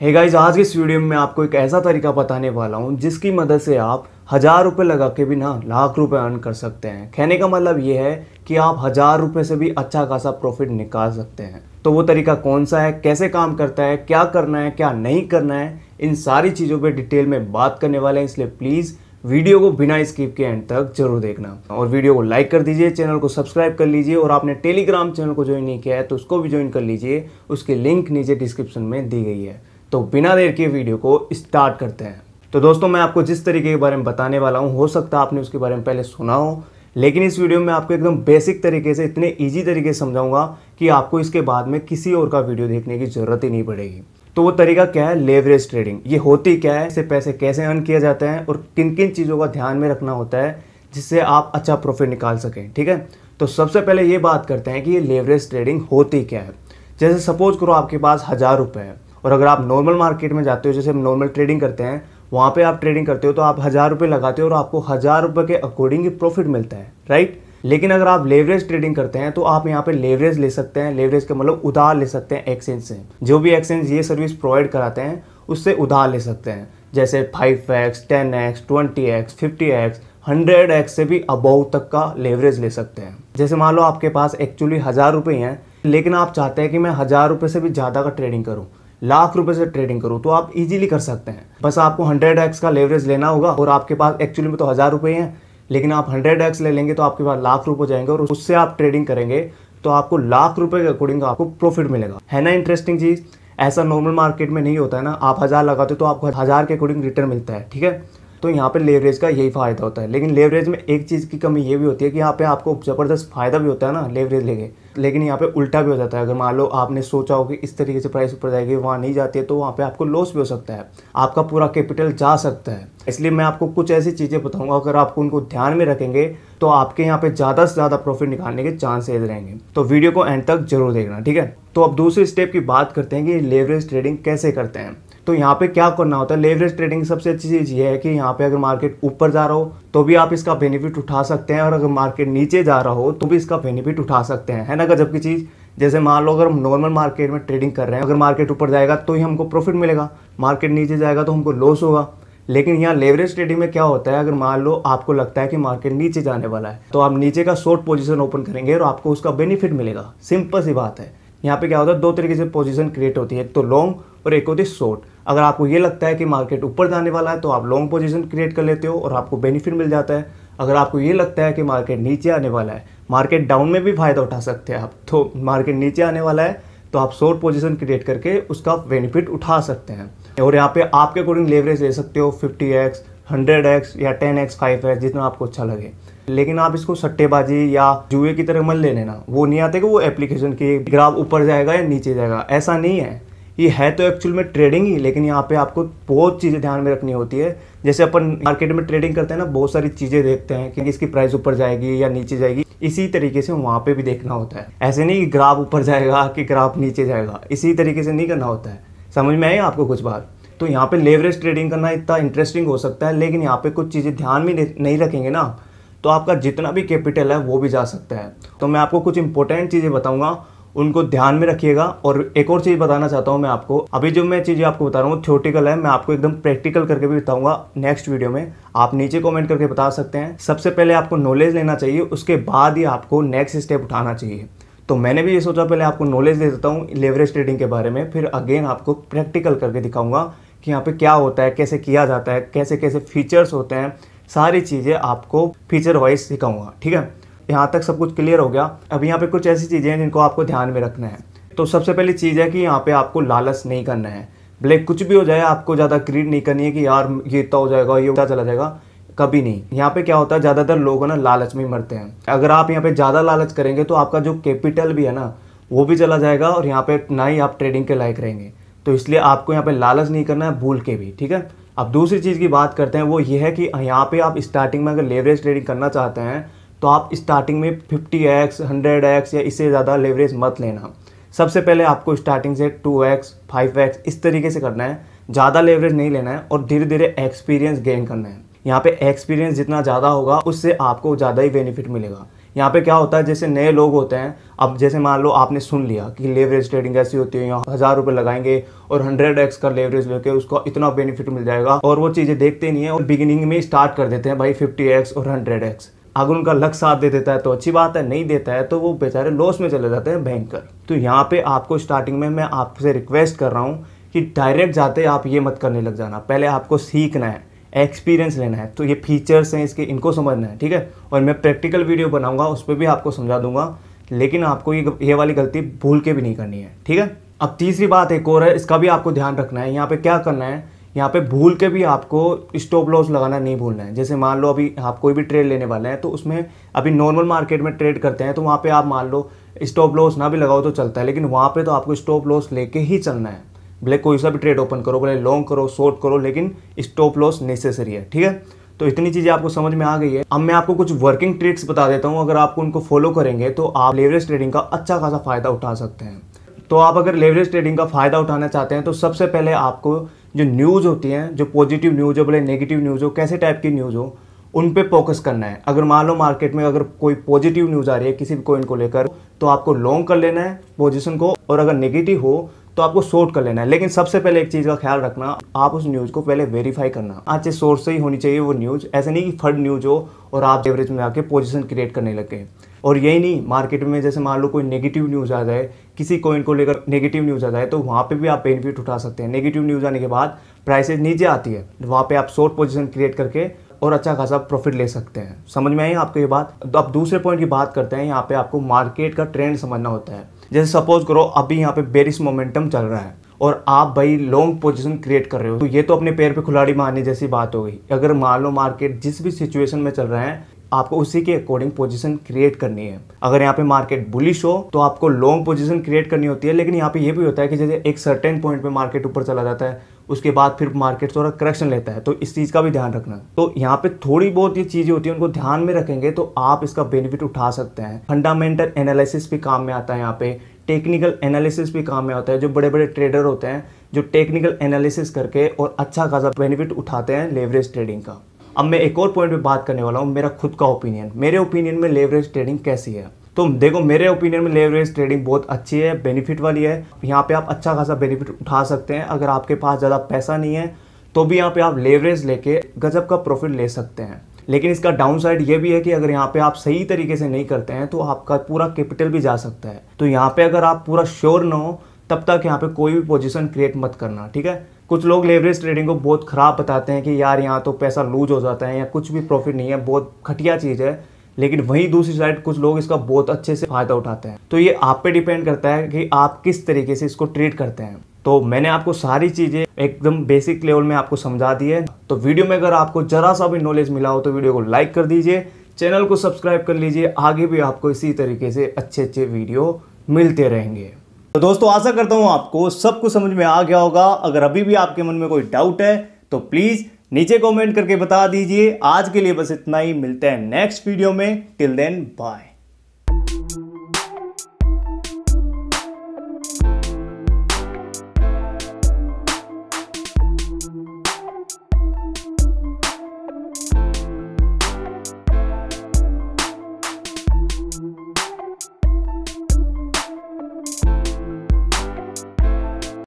हे hey guys आज के इस वीडियो में आपको एक ऐसा तरीका बताने वाला हूँ जिसकी मदद से आप हज़ार रुपये लगा के भी ना लाख रुपए अर्न कर सकते हैं कहने का मतलब ये है कि आप हज़ार रुपये से भी अच्छा खासा प्रॉफिट निकाल सकते हैं तो वो तरीका कौन सा है कैसे काम करता है क्या करना है क्या नहीं करना है इन सारी चीज़ों पर डिटेल में बात करने वाले हैं इसलिए प्लीज़ वीडियो को बिना स्किप के एंड तक जरूर देखना और वीडियो को लाइक कर दीजिए चैनल को सब्सक्राइब कर लीजिए और आपने टेलीग्राम चैनल को ज्वाइन नहीं किया है तो उसको भी ज्वाइन कर लीजिए उसकी लिंक नीचे डिस्क्रिप्शन में दी गई है तो बिना देर के वीडियो को स्टार्ट करते हैं तो दोस्तों मैं आपको जिस तरीके के बारे में बताने वाला हूँ हो सकता है आपने उसके बारे में पहले सुना हो लेकिन इस वीडियो में आपको एकदम बेसिक तरीके से इतने ईजी तरीके से समझाऊंगा कि आपको इसके बाद में किसी और का वीडियो देखने की ज़रूरत ही नहीं पड़ेगी तो वो तरीका क्या है लेवरेज ट्रेडिंग ये होती क्या है इससे पैसे कैसे अर्न किया जाते हैं और किन किन चीज़ों का ध्यान में रखना होता है जिससे आप अच्छा प्रॉफिट निकाल सकें ठीक है तो सबसे पहले ये बात करते हैं कि ये लेवरेज ट्रेडिंग होती क्या है जैसे सपोज करो आपके पास हज़ार रुपये है और अगर आप नॉर्मल मार्केट में जाते हो जैसे हम नॉर्मल ट्रेडिंग करते हैं वहाँ पे आप ट्रेडिंग करते हो तो आप हज़ार रुपये लगाते हो और आपको हज़ार रुपये के अकॉर्डिंग ही प्रॉफिट मिलता है राइट लेकिन अगर आप लेवरेज ट्रेडिंग करते हैं तो आप यहाँ पे लेवरेज ले सकते हैं लेवरेज का मतलब उधार ले सकते हैं एक्सचेंज से जो भी एक्सचेंज ये सर्विस प्रोवाइड कराते हैं उससे उधार ले सकते हैं जैसे five X ten X twenty X fifty X hundred X से भी अबव तक का लेवरेज ले सकते हैं जैसे मान लो आपके पास एक्चुअली हज़ार रुपये हैं लेकिन आप चाहते हैं कि मैं हज़ार रुपये से भी ज़्यादा का ट्रेडिंग करूँ लाख रुपए से ट्रेडिंग करो तो आप इजीली कर सकते हैं बस आपको हंड्रेड एक्स का लेवरेज लेना होगा और आपके पास एक्चुअली में तो हज़ार रुपए हैं लेकिन आप हंड्रेड एक्स ले लेंगे तो आपके पास लाख रुपए जाएंगे और उससे आप ट्रेडिंग करेंगे तो आपको लाख रुपए के अकॉर्डिंग आपको प्रॉफिट मिलेगा है ना इंटरेस्टिंग चीज़ ऐसा नॉर्मल मार्केट में नहीं होता है ना आप हज़ार लगाते हो तो आपको हज़ार के अकॉर्डिंग रिटर्न मिलता है ठीक है तो यहाँ पर लेवरेज का यही फ़ायदा होता है लेकिन लेवरेज में एक चीज़ की कमी ये भी होती है कि यहाँ पे आपको ज़बरदस्त फ़ायदा भी होता है ना लेवरेज लेके लेकिन यहाँ पे उल्टा भी हो जाता है अगर मान लो आपने सोचा हो कि इस तरीके से प्राइस ऊपर जाएगी वहाँ नहीं जाती है तो वहाँ पे आपको लॉस भी हो सकता है आपका पूरा कैपिटल जा सकता है इसलिए मैं आपको कुछ ऐसी चीज़ें बताऊँगा अगर आपको उनको ध्यान में रखेंगे तो आपके यहाँ पे ज़्यादा से ज़्यादा प्रॉफिट निकालने के चांसेज रहेंगे तो वीडियो को एंड तक जरूर देखना ठीक है तो अब दूसरे स्टेप की बात करते हैं कि लेवरेज ट्रेडिंग कैसे करते हैं तो यहाँ पे क्या करना होता है लेवरेज ट्रेडिंग की सबसे अच्छी चीज़ ये है कि यहाँ पे अगर मार्केट ऊपर जा रहा हो तो भी आप इसका बेनिफिट उठा सकते हैं और अगर मार्केट नीचे जा रहा हो तो भी इसका बेनिफिट उठा सकते हैं है ना अगर जबकि चीज़ जैसे मान लो अगर हम नॉर्मल मार्केट में ट्रेडिंग कर रहे हैं अगर मार्केट ऊपर जाएगा तो ही हमको प्रॉफिट मिलेगा मार्केट नीचे जाएगा तो हमको लॉस होगा लेकिन यहाँ लेवरेज ट्रेडिंग में क्या होता है अगर मान लो आपको लगता है कि मार्केट नीचे जाने वाला है तो आप नीचे का शॉर्ट पोजीशन ओपन करेंगे और आपको उसका बेनिफिट मिलेगा सिंपल सी बात है यहाँ पे क्या होता है दो तरीके से पोजीशन क्रिएट होती है एक तो लॉन्ग और एक होती है शॉर्ट अगर आपको ये लगता है कि मार्केट ऊपर जाने वाला है तो आप लॉन्ग पोजीशन क्रिएट कर लेते हो और आपको बेनिफिट मिल जाता है अगर आपको ये लगता है कि मार्केट नीचे आने वाला है मार्केट डाउन में भी फ़ायदा उठा सकते हैं आप तो मार्केट नीचे आने वाला है तो आप शॉर्ट पोजीशन क्रिएट करके उसका बेनिफिट उठा सकते हैं और यहाँ पे आपके अकॉर्डिंग लेवरेज ले सकते हो फिफ्टी एक्स हंड्रेड एक्स या टेन एक्स फाइव एक्स जितना आपको अच्छा लगे लेकिन आप इसको सट्टेबाजी या जुए की तरह मन ले लेना वो नहीं आते कि वो एप्लीकेशन के ग्राफ ऊपर जाएगा या नीचे जाएगा ऐसा नहीं है ये है तो एक्चुअल में ट्रेडिंग ही लेकिन यहाँ पे आपको बहुत चीज़ें ध्यान में रखनी होती है जैसे अपन मार्केट में ट्रेडिंग करते हैं ना बहुत सारी चीज़ें देखते हैं कि इसकी प्राइस ऊपर जाएगी या नीचे जाएगी इसी तरीके से वहाँ पे भी देखना होता है ऐसे नहीं कि ग्राफ ऊपर जाएगा कि ग्राफ नीचे जाएगा इसी तरीके से नहीं करना होता है समझ में आए आपको कुछ बात तो यहाँ पे लेवरेज ट्रेडिंग करना इतना इंटरेस्टिंग हो सकता है लेकिन यहाँ पे कुछ चीज़ें ध्यान में नहीं रखेंगे ना तो आपका जितना भी कैपिटल है वो भी जा सकता है तो मैं आपको कुछ इंपॉर्टेंट चीज़ें बताऊँगा उनको ध्यान में रखिएगा और एक और चीज़ बताना चाहता हूँ मैं आपको अभी जो मैं चीज़ें आपको बता रहा हूँ थ्योटिकल है मैं आपको एकदम प्रैक्टिकल करके भी बताऊँगा नेक्स्ट वीडियो में आप नीचे कमेंट करके बता सकते हैं सबसे पहले आपको नॉलेज लेना चाहिए उसके बाद ही आपको नेक्स्ट स्टेप उठाना चाहिए तो मैंने भी ये सोचा पहले आपको नॉलेज दे देता हूँ लेवरेज ट्रेडिंग के बारे में फिर अगेन आपको प्रैक्टिकल करके दिखाऊंगा कि यहाँ पे क्या होता है कैसे किया जाता है कैसे कैसे फीचर्स होते हैं सारी चीज़ें आपको फीचर वाइज सिखाऊंगा ठीक है यहाँ तक सब कुछ क्लियर हो गया अब यहाँ पे कुछ ऐसी चीज़ें हैं जिनको आपको ध्यान में रखना है तो सबसे पहली चीज़ है कि यहाँ पे आपको लालच नहीं करना है ब्लैक कुछ भी हो जाए आपको ज़्यादा क्रीड नहीं करनी है कि यार ये इतना हो जाएगा ये उतना चला जाएगा कभी नहीं यहाँ पे क्या होता है ज़्यादातर लोग ना लालच में मरते हैं अगर आप यहाँ पे ज़्यादा लालच करेंगे तो आपका जो कैपिटल भी है ना वो भी चला जाएगा और यहाँ पे ना ही आप ट्रेडिंग के लायक रहेंगे तो इसलिए आपको यहाँ पे लालच नहीं करना है भूल के भी ठीक है अब दूसरी चीज़ की बात करते हैं वो ये है कि यहाँ पे आप स्टार्टिंग में अगर लेवरेज ट्रेडिंग करना चाहते हैं तो आप स्टार्टिंग में 50x, 100x या इससे ज़्यादा लेवरेज मत लेना सबसे पहले आपको स्टार्टिंग से 2x, 5x इस तरीके से करना है ज़्यादा लेवरेज नहीं लेना है और धीरे धीरे एक्सपीरियंस गेन करना है यहाँ पे एक्सपीरियंस जितना ज़्यादा होगा उससे आपको ज़्यादा ही बेनिफिट मिलेगा यहाँ पे क्या होता है जैसे नए लोग होते हैं अब जैसे मान लो आपने सुन लिया कि लेवरेज ट्रेडिंग ऐसी होती है यहाँ हज़ार रुपये लगाएंगे और हंड्रेड एक्स का लेवरेज लेके उसको इतना बेनिफिट मिल जाएगा और वो चीज़ें देखते नहीं है और बिगिनिंग में स्टार्ट कर देते हैं भाई फिफ्टी एक्स और हंड्रेड एक्स अगर उनका लक साथ दे देता है तो अच्छी बात है नहीं देता है तो वो बेचारे लॉस में चले जाते हैं कर तो यहाँ पे आपको स्टार्टिंग में मैं आपसे रिक्वेस्ट कर रहा हूँ कि डायरेक्ट जाते आप ये मत करने लग जाना पहले आपको सीखना है एक्सपीरियंस लेना है तो ये फीचर्स हैं इसके इनको समझना है ठीक है और मैं प्रैक्टिकल वीडियो बनाऊंगा उस पर भी आपको समझा दूंगा लेकिन आपको ये ये वाली गलती भूल के भी नहीं करनी है ठीक है अब तीसरी बात एक और है इसका भी आपको ध्यान रखना है यहाँ पे क्या करना है यहाँ पे भूल के भी आपको स्टॉप लॉस लगाना नहीं भूलना है जैसे मान लो अभी आप कोई भी ट्रेड लेने वाले हैं तो उसमें अभी नॉर्मल मार्केट में ट्रेड करते हैं तो वहाँ पे आप मान लो स्टॉप लॉस ना भी लगाओ तो चलता है लेकिन वहाँ पे तो आपको स्टॉप लॉस लेके ही चलना है भले कोई सा भी ट्रेड ओपन करो भले लॉन्ग करो शॉर्ट करो लेकिन स्टॉप लॉस नेसेसरी है ठीक है तो इतनी चीज़ें आपको समझ में आ गई है अब मैं आपको कुछ वर्किंग ट्रिक्स बता देता हूँ अगर आपको उनको फॉलो करेंगे तो आप लेवरेज ट्रेडिंग का अच्छा खासा फ़ायदा उठा सकते हैं तो आप अगर लेवरेज ट्रेडिंग का फ़ायदा उठाना चाहते हैं तो सबसे पहले आपको जो न्यूज़ होती हैं जो पॉजिटिव न्यूज़ हो बोले नेगेटिव न्यूज़ हो कैसे टाइप की न्यूज़ हो उन पे फोकस करना है अगर मान लो मार्केट में अगर कोई पॉजिटिव न्यूज़ आ रही है किसी भी कोइन को लेकर तो आपको लॉन्ग कर लेना है पोजिशन को और अगर नेगेटिव हो तो आपको शॉर्ट कर लेना है लेकिन सबसे पहले एक चीज़ का ख्याल रखना आप उस न्यूज़ को पहले वेरीफाई करना अच्छे सोर्स से ही होनी चाहिए वो न्यूज़ ऐसे नहीं कि फर्ड न्यूज़ हो और आप एवरेज में आके पोजिशन क्रिएट करने लगे और यही नहीं मार्केट में जैसे मान लो कोई नेगेटिव न्यूज़ आ जाए किसी कॉइन को लेकर नेगेटिव न्यूज़ आ जाए तो वहाँ पे भी आप बेनिफिट उठा सकते हैं नेगेटिव न्यूज़ आने के बाद प्राइसेज नीचे आती है वहाँ पे आप शॉर्ट पोजीशन क्रिएट करके और अच्छा खासा प्रॉफिट ले सकते हैं समझ में आई आपको ये बात तो अब दूसरे पॉइंट की बात करते हैं यहाँ पे आपको मार्केट का ट्रेंड समझना होता है जैसे सपोज करो अभी यहाँ पे बेरिस मोमेंटम चल रहा है और आप भाई लॉन्ग पोजीशन क्रिएट कर रहे हो तो ये तो अपने पैर पे खिलाड़ी मारने जैसी बात हो गई अगर मान लो मार्केट जिस भी सिचुएशन में चल रहे हैं आपको उसी के अकॉर्डिंग पोजीशन क्रिएट करनी है अगर यहाँ पे मार्केट बुलिश हो तो आपको लॉन्ग पोजीशन क्रिएट करनी होती है लेकिन यहाँ पे ये भी होता है कि जैसे एक सर्टेन पॉइंट पे मार्केट ऊपर चला जाता है उसके बाद फिर मार्केट थोड़ा करेक्शन लेता है तो इस चीज़ का भी ध्यान रखना तो यहाँ पे थोड़ी बहुत ये चीज़ें होती है उनको ध्यान में रखेंगे तो आप इसका बेनिफिट उठा सकते हैं फंडामेंटल एनालिसिस भी काम में आता है यहाँ पे टेक्निकल एनालिसिस भी काम में आता है जो बड़े बड़े ट्रेडर होते हैं जो टेक्निकल एनालिसिस करके और अच्छा खासा बेनिफिट उठाते हैं लेवरेज ट्रेडिंग का अब मैं एक और पॉइंट पे बात करने वाला हूँ मेरा खुद का ओपिनियन मेरे ओपिनियन में लेवरेज ट्रेडिंग कैसी है तो देखो मेरे ओपिनियन में लेवरेज ट्रेडिंग बहुत अच्छी है बेनिफिट वाली है यहाँ पे आप अच्छा खासा बेनिफिट उठा सकते हैं अगर आपके पास ज़्यादा पैसा नहीं है तो भी यहाँ पे आप लेवरेज लेके गजब का प्रॉफिट ले सकते हैं लेकिन इसका डाउन साइड ये भी है कि अगर यहाँ पे आप सही तरीके से नहीं करते हैं तो आपका पूरा कैपिटल भी जा सकता है तो यहाँ पे अगर आप पूरा श्योर ना हो तब तक यहाँ पे कोई भी पोजिशन क्रिएट मत करना ठीक है कुछ लोग लेवरेज ट्रेडिंग को बहुत ख़राब बताते हैं कि यार यहाँ तो पैसा लूज हो जाता है या कुछ भी प्रॉफिट नहीं है बहुत घटिया चीज़ है लेकिन वहीं दूसरी साइड कुछ लोग इसका बहुत अच्छे से फ़ायदा उठाते हैं तो ये आप पे डिपेंड करता है कि आप किस तरीके से इसको ट्रेड करते हैं तो मैंने आपको सारी चीज़ें एकदम बेसिक लेवल में आपको समझा दी है तो वीडियो में अगर आपको ज़रा सा भी नॉलेज मिला हो तो वीडियो को लाइक कर दीजिए चैनल को सब्सक्राइब कर लीजिए आगे भी आपको इसी तरीके से अच्छे अच्छे वीडियो मिलते रहेंगे तो दोस्तों आशा करता हूँ आपको सब कुछ समझ में आ गया होगा अगर अभी भी आपके मन में कोई डाउट है तो प्लीज़ नीचे कमेंट करके बता दीजिए आज के लिए बस इतना ही मिलते हैं नेक्स्ट वीडियो में टिल देन बाय